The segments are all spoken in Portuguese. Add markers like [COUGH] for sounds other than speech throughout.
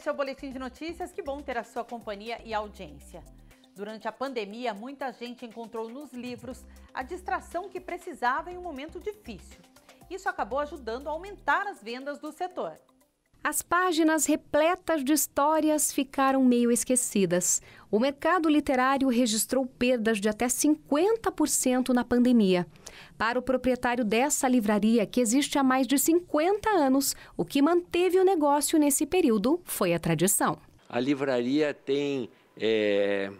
este é o Boletim de Notícias. Que bom ter a sua companhia e audiência. Durante a pandemia, muita gente encontrou nos livros a distração que precisava em um momento difícil. Isso acabou ajudando a aumentar as vendas do setor. As páginas repletas de histórias ficaram meio esquecidas. O mercado literário registrou perdas de até 50% na pandemia. Para o proprietário dessa livraria, que existe há mais de 50 anos, o que manteve o negócio nesse período foi a tradição. A livraria tem. É,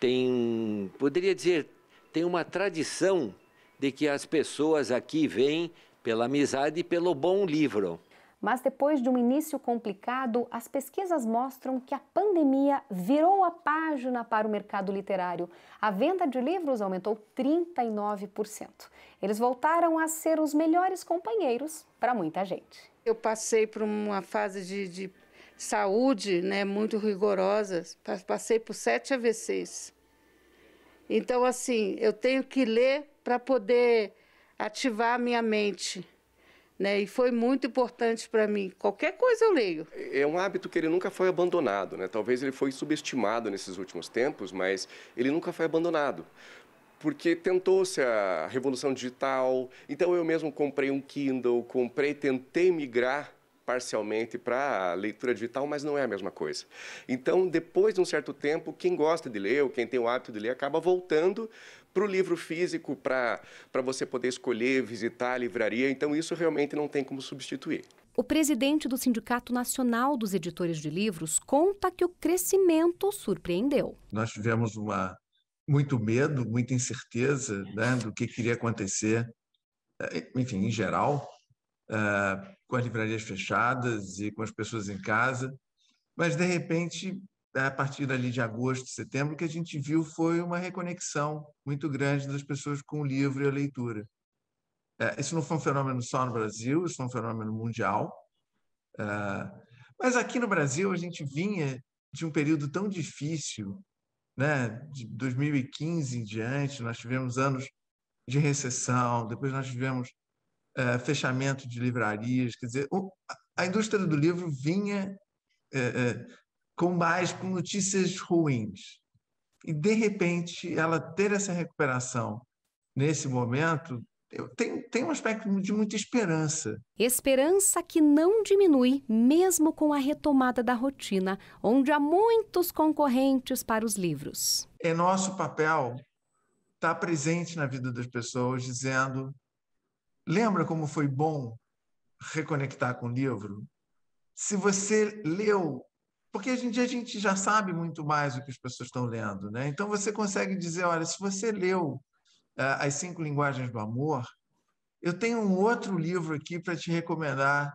tem poderia dizer, tem uma tradição de que as pessoas aqui vêm pela amizade e pelo bom livro. Mas depois de um início complicado, as pesquisas mostram que a pandemia virou a página para o mercado literário. A venda de livros aumentou 39%. Eles voltaram a ser os melhores companheiros para muita gente. Eu passei por uma fase de, de saúde né, muito rigorosa, passei por sete AVCs. Então, assim, eu tenho que ler para poder ativar a minha mente. Né, e foi muito importante para mim. Qualquer coisa eu leio. É um hábito que ele nunca foi abandonado, né? Talvez ele foi subestimado nesses últimos tempos, mas ele nunca foi abandonado. Porque tentou-se a revolução digital, então eu mesmo comprei um Kindle, comprei, tentei migrar parcialmente para a leitura digital, mas não é a mesma coisa. Então, depois de um certo tempo, quem gosta de ler ou quem tem o hábito de ler acaba voltando para o livro físico, para você poder escolher, visitar a livraria. Então, isso realmente não tem como substituir. O presidente do Sindicato Nacional dos Editores de Livros conta que o crescimento surpreendeu. Nós tivemos uma, muito medo, muita incerteza né, do que queria acontecer, eh, enfim, em geral, uh, com as livrarias fechadas e com as pessoas em casa, mas de repente é a partir dali de agosto, setembro, o que a gente viu foi uma reconexão muito grande das pessoas com o livro e a leitura. É, isso não foi um fenômeno só no Brasil, isso foi um fenômeno mundial. É, mas aqui no Brasil, a gente vinha de um período tão difícil, né? de 2015 em diante, nós tivemos anos de recessão, depois nós tivemos fechamento de livrarias. Quer dizer, a indústria do livro vinha com mais com notícias ruins. E de repente ela ter essa recuperação nesse momento tem, tem um aspecto de muita esperança. Esperança que não diminui, mesmo com a retomada da rotina, onde há muitos concorrentes para os livros. É nosso papel estar presente na vida das pessoas, dizendo: lembra como foi bom reconectar com o livro? Se você leu porque hoje em dia a gente já sabe muito mais o que as pessoas estão lendo, né? Então você consegue dizer, olha, se você leu uh, As Cinco Linguagens do Amor, eu tenho um outro livro aqui para te recomendar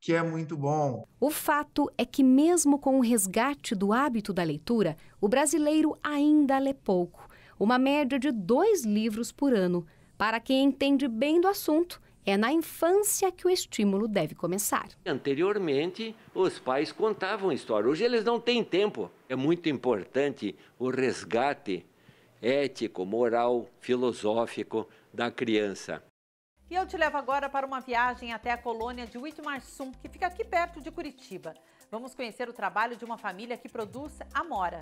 que é muito bom. O fato é que, mesmo com o resgate do hábito da leitura, o brasileiro ainda lê pouco, uma média de dois livros por ano. Para quem entende bem do assunto, é na infância que o estímulo deve começar. Anteriormente, os pais contavam história. Hoje eles não têm tempo. É muito importante o resgate ético, moral, filosófico da criança. E eu te levo agora para uma viagem até a colônia de Whitmarsum, que fica aqui perto de Curitiba. Vamos conhecer o trabalho de uma família que produz amora.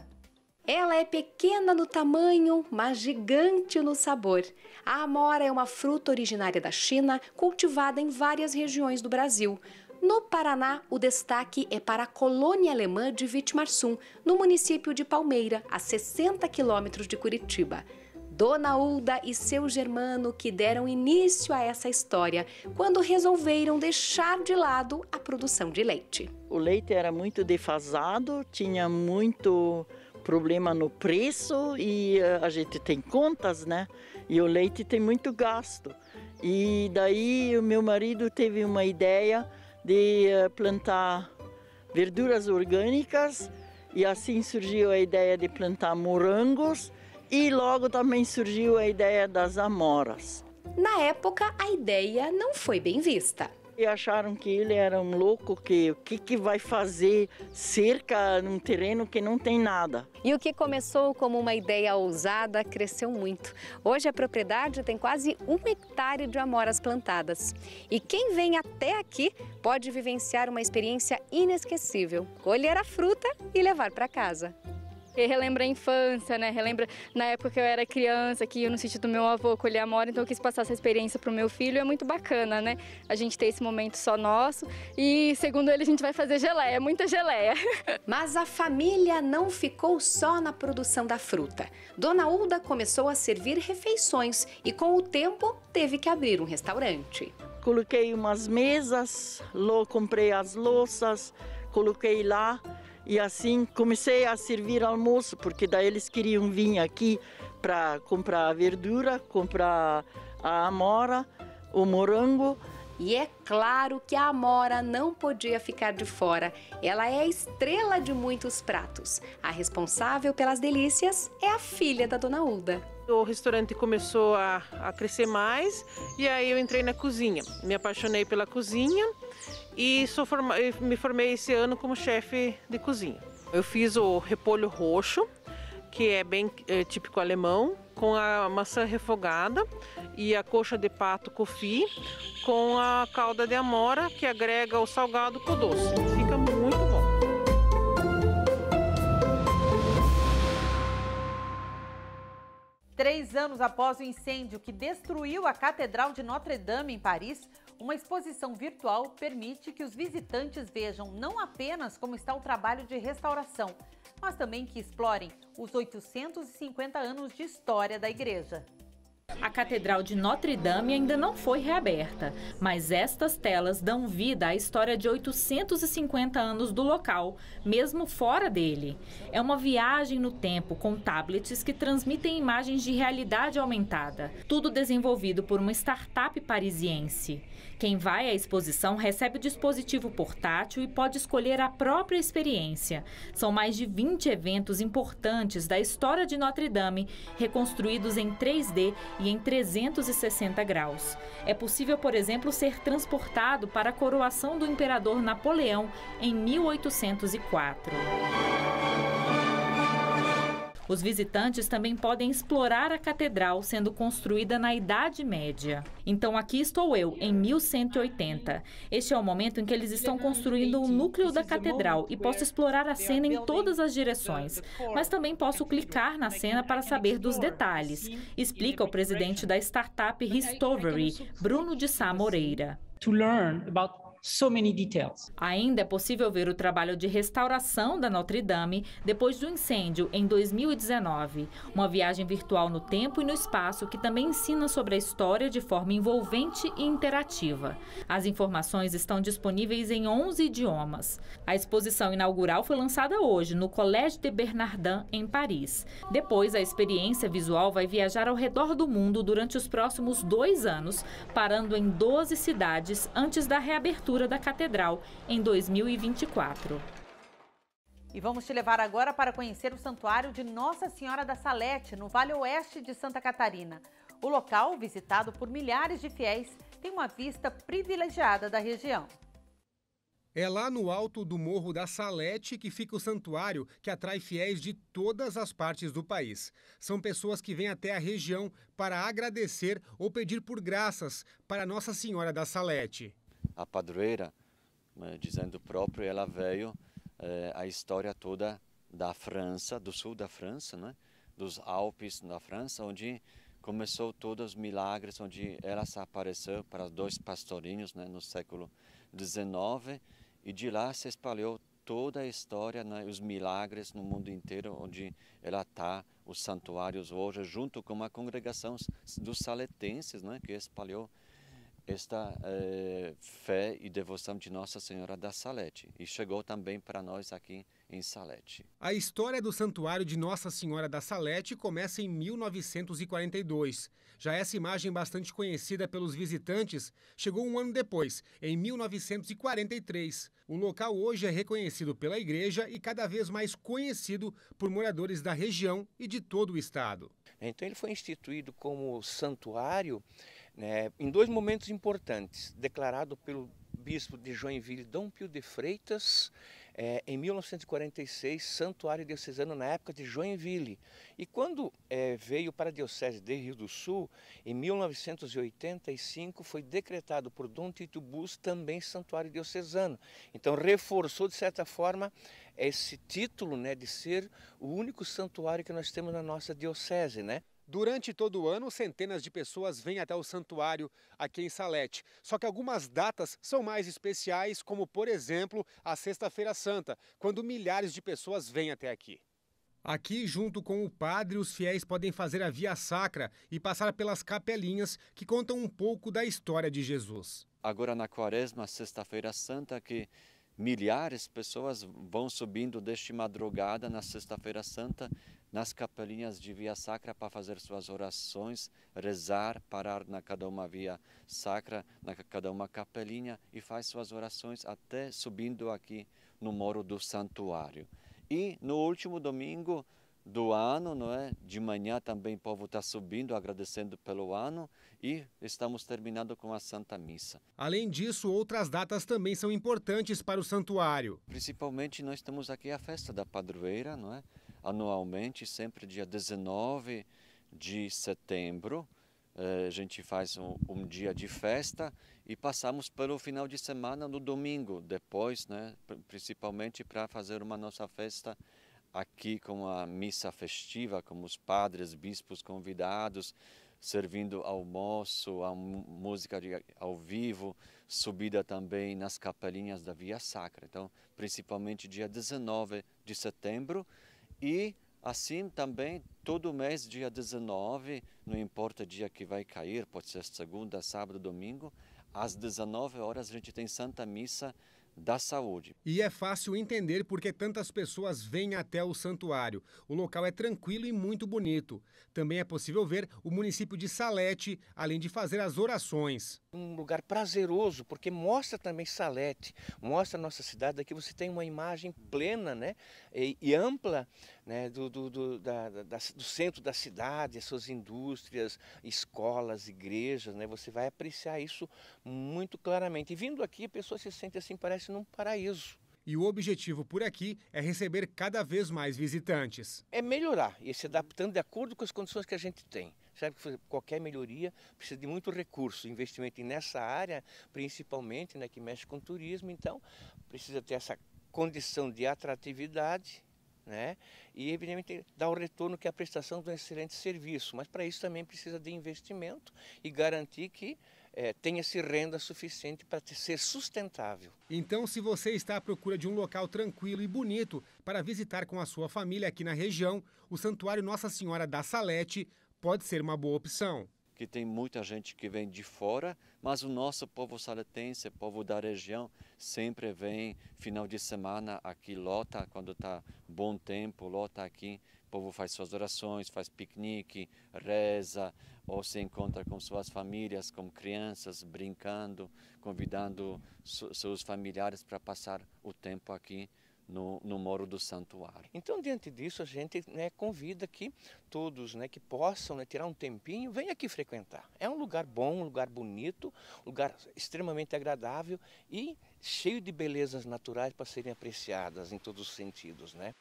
Ela é pequena no tamanho, mas gigante no sabor. A amora é uma fruta originária da China, cultivada em várias regiões do Brasil. No Paraná, o destaque é para a colônia alemã de Vitmarsum, no município de Palmeira, a 60 quilômetros de Curitiba. Dona Ulda e seu germano que deram início a essa história quando resolveram deixar de lado a produção de leite. O leite era muito defasado, tinha muito problema no preço e eh, a gente tem contas, né? E o leite tem muito gasto. E daí o meu marido teve uma ideia de eh, plantar verduras orgânicas e assim surgiu a ideia de plantar morangos e logo também surgiu a ideia das amoras. Na época, a ideia não foi bem vista. E acharam que ele era um louco, que o que, que vai fazer cerca num terreno que não tem nada. E o que começou como uma ideia ousada cresceu muito. Hoje a propriedade tem quase um hectare de amoras plantadas. E quem vem até aqui pode vivenciar uma experiência inesquecível: colher a fruta e levar para casa. Porque relembra a infância, né? Relembra na época que eu era criança, que eu no sítio do meu avô colher a mora, então eu quis passar essa experiência pro meu filho. É muito bacana, né? A gente ter esse momento só nosso. E segundo ele, a gente vai fazer geleia, muita geleia. [LAUGHS] Mas a família não ficou só na produção da fruta. Dona Ulda começou a servir refeições e com o tempo teve que abrir um restaurante. Coloquei umas mesas, comprei as louças, coloquei lá e assim comecei a servir almoço, porque daí eles queriam vir aqui para comprar a verdura, comprar a amora, o morango. E é claro que a amora não podia ficar de fora. Ela é a estrela de muitos pratos. A responsável pelas delícias é a filha da dona Ulda. O restaurante começou a, a crescer mais e aí eu entrei na cozinha. Me apaixonei pela cozinha e me formei esse ano como chefe de cozinha. Eu fiz o repolho roxo, que é bem é, típico alemão, com a maçã refogada e a coxa de pato cofi, com a calda de amora, que agrega o salgado com o doce. Fica muito bom. Três anos após o incêndio que destruiu a Catedral de Notre Dame em Paris, uma exposição virtual permite que os visitantes vejam não apenas como está o trabalho de restauração, mas também que explorem os 850 anos de história da igreja. A Catedral de Notre Dame ainda não foi reaberta, mas estas telas dão vida à história de 850 anos do local, mesmo fora dele. É uma viagem no tempo com tablets que transmitem imagens de realidade aumentada, tudo desenvolvido por uma startup parisiense. Quem vai à exposição recebe o dispositivo portátil e pode escolher a própria experiência. São mais de 20 eventos importantes da história de Notre Dame, reconstruídos em 3D e em 360 graus. É possível, por exemplo, ser transportado para a coroação do imperador Napoleão em 1804. Os visitantes também podem explorar a catedral, sendo construída na Idade Média. Então aqui estou eu, em 1180. Este é o momento em que eles estão construindo o núcleo da catedral e posso explorar a cena em todas as direções. Mas também posso clicar na cena para saber dos detalhes, explica o presidente da startup Histovery, Bruno de Sá Moreira. To learn about so many details. Ainda é possível ver o trabalho de restauração da Notre Dame depois do incêndio em 2019. Uma viagem virtual no tempo e no espaço que também ensina sobre a história de forma envolvente e interativa. As informações estão disponíveis em 11 idiomas. A exposição inaugural foi lançada hoje no Collège de Bernardin, em Paris. Depois, a experiência visual vai viajar ao redor do mundo durante os próximos dois anos, parando em 12 cidades antes da reabertura reabertura da catedral em 2024. E vamos te levar agora para conhecer o Santuário de Nossa Senhora da Salete, no Vale Oeste de Santa Catarina. O local, visitado por milhares de fiéis, tem uma vista privilegiada da região. É lá no alto do Morro da Salete que fica o santuário que atrai fiéis de todas as partes do país. São pessoas que vêm até a região para agradecer ou pedir por graças para Nossa Senhora da Salete a padroeira, né, dizendo próprio, ela veio é, a história toda da França, do sul da França, né? dos Alpes da França, onde começou todos os milagres, onde ela se apareceu para dois pastorinhos né? no século XIX, e de lá se espalhou toda a história, né? os milagres no mundo inteiro, onde ela está, os santuários hoje, junto com a congregação dos saletenses, né? que espalhou esta eh, fé e devoção de Nossa Senhora da Salete e chegou também para nós aqui em Salete. A história do Santuário de Nossa Senhora da Salete começa em 1942. Já essa imagem, bastante conhecida pelos visitantes, chegou um ano depois, em 1943. O local hoje é reconhecido pela igreja e cada vez mais conhecido por moradores da região e de todo o estado. Então ele foi instituído como santuário né, em dois momentos importantes, declarado pelo bispo de Joinville, Dom Pio de Freitas, é, em 1946, santuário diocesano na época de Joinville. E quando é, veio para a Diocese de Rio do Sul, em 1985, foi decretado por Dom Tito Bus também santuário diocesano. Então, reforçou, de certa forma, esse título né, de ser o único santuário que nós temos na nossa Diocese. Né? Durante todo o ano, centenas de pessoas vêm até o santuário aqui em Salete. Só que algumas datas são mais especiais, como por exemplo a Sexta-feira Santa, quando milhares de pessoas vêm até aqui. Aqui, junto com o padre, os fiéis podem fazer a via sacra e passar pelas capelinhas que contam um pouco da história de Jesus. Agora na quaresma, Sexta-feira Santa, que milhares de pessoas vão subindo desde madrugada na Sexta-feira Santa nas capelinhas de via sacra para fazer suas orações, rezar, parar na cada uma via sacra, na cada uma capelinha e faz suas orações até subindo aqui no moro do santuário. E no último domingo do ano, não é? De manhã também o povo está subindo, agradecendo pelo ano e estamos terminando com a Santa Missa. Além disso, outras datas também são importantes para o santuário. Principalmente nós estamos aqui a festa da padroeira, não é? anualmente, sempre dia 19 de setembro. Eh, a gente faz um, um, dia de festa e passamos pelo final de semana no domingo, depois, né, principalmente para fazer uma nossa festa aqui com a missa festiva, com os padres, bispos convidados, servindo almoço, a música de, ao vivo, subida também nas capelinhas da Via Sacra. Então, principalmente dia 19 de setembro, e assim também, todo mês, dia 19, não importa o dia que vai cair, pode ser segunda, sábado, domingo, às 19 horas a gente tem Santa Missa da saúde. E é fácil entender porque tantas pessoas vêm até o santuário. O local é tranquilo e muito bonito. Também é possível ver o município de Salete, além de fazer as orações. Um lugar prazeroso, porque mostra também Salete, mostra a nossa cidade. Aqui você tem uma imagem plena né, e, e ampla né, do, do, do, da, da, do centro da cidade, as suas indústrias, escolas, igrejas. Né, você vai apreciar isso muito claramente. E vindo aqui, a pessoa se sente assim, parece num paraíso. E o objetivo por aqui é receber cada vez mais visitantes. É melhorar e se adaptando de acordo com as condições que a gente tem. Sabe que qualquer melhoria precisa de muito recurso, investimento nessa área, principalmente, né, que mexe com turismo, então precisa ter essa condição de atratividade né? E evidentemente dar o retorno que é a prestação de um excelente serviço, mas para isso também precisa de investimento e garantir que é, eh, tenha-se renda suficiente para ser sustentável. Então, se você está à procura de um local tranquilo e bonito para visitar com a sua família aqui na região, o Santuário Nossa Senhora da Salete pode ser uma boa opção. Que tem muita gente que vem de fora, mas o nosso povo saletense, povo da região, sempre vem final de semana aqui, lota, quando está bom tempo, lota aqui povo faz suas orações, faz piquenique, reza, ou se encontra com suas famílias, com crianças, brincando, convidando seus familiares para passar o tempo aqui no, no Moro do Santuário. Então, diante disso, a gente né, convida que todos né, que possam né, tirar um tempinho, venham aqui frequentar. É um lugar bom, um lugar bonito, um lugar extremamente agradável e cheio de belezas naturais para serem apreciadas em todos os sentidos. Né?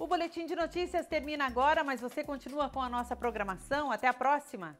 O boletim de notícias termina agora, mas você continua com a nossa programação. Até a próxima!